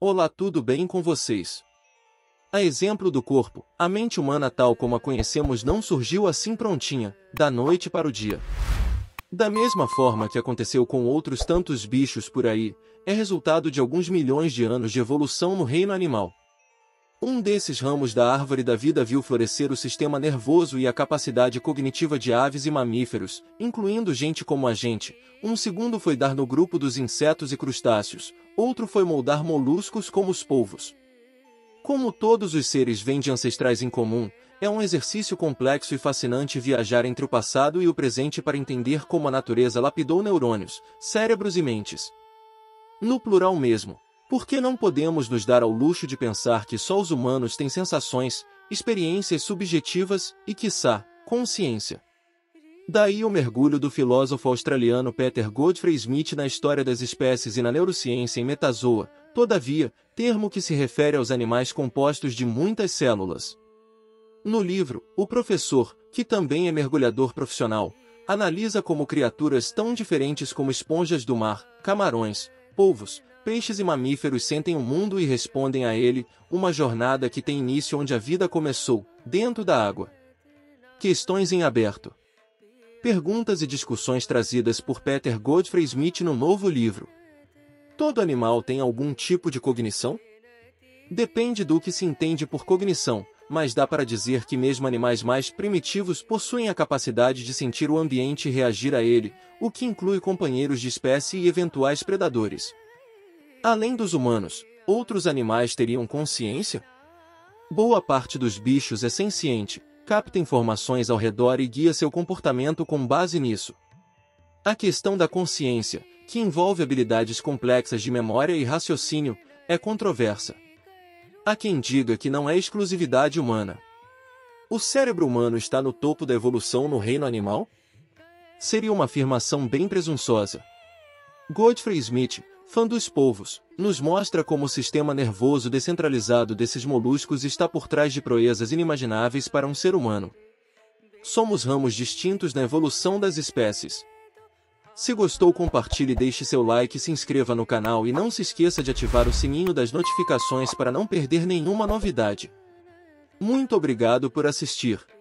Olá, tudo bem com vocês? A exemplo do corpo, a mente humana tal como a conhecemos não surgiu assim prontinha, da noite para o dia. Da mesma forma que aconteceu com outros tantos bichos por aí, é resultado de alguns milhões de anos de evolução no reino animal. Um desses ramos da árvore da vida viu florescer o sistema nervoso e a capacidade cognitiva de aves e mamíferos, incluindo gente como a gente. Um segundo foi dar no grupo dos insetos e crustáceos, outro foi moldar moluscos como os polvos. Como todos os seres vêm de ancestrais em comum, é um exercício complexo e fascinante viajar entre o passado e o presente para entender como a natureza lapidou neurônios, cérebros e mentes. No plural mesmo, por que não podemos nos dar ao luxo de pensar que só os humanos têm sensações, experiências subjetivas e, quiçá, consciência? Daí o mergulho do filósofo australiano Peter Godfrey Smith na história das espécies e na neurociência em metazoa, todavia, termo que se refere aos animais compostos de muitas células. No livro, o professor, que também é mergulhador profissional, analisa como criaturas tão diferentes como esponjas do mar, camarões, polvos, peixes e mamíferos sentem o mundo e respondem a ele, uma jornada que tem início onde a vida começou, dentro da água. Questões em aberto perguntas e discussões trazidas por Peter Godfrey Smith no novo livro. Todo animal tem algum tipo de cognição? Depende do que se entende por cognição, mas dá para dizer que mesmo animais mais primitivos possuem a capacidade de sentir o ambiente e reagir a ele, o que inclui companheiros de espécie e eventuais predadores. Além dos humanos, outros animais teriam consciência? Boa parte dos bichos é senciente, capta informações ao redor e guia seu comportamento com base nisso. A questão da consciência, que envolve habilidades complexas de memória e raciocínio, é controversa. Há quem diga que não é exclusividade humana. O cérebro humano está no topo da evolução no reino animal? Seria uma afirmação bem presunçosa. Godfrey Smith, fã dos povos nos mostra como o sistema nervoso descentralizado desses moluscos está por trás de proezas inimagináveis para um ser humano. Somos ramos distintos na evolução das espécies. Se gostou compartilhe deixe seu like se inscreva no canal e não se esqueça de ativar o sininho das notificações para não perder nenhuma novidade. Muito obrigado por assistir.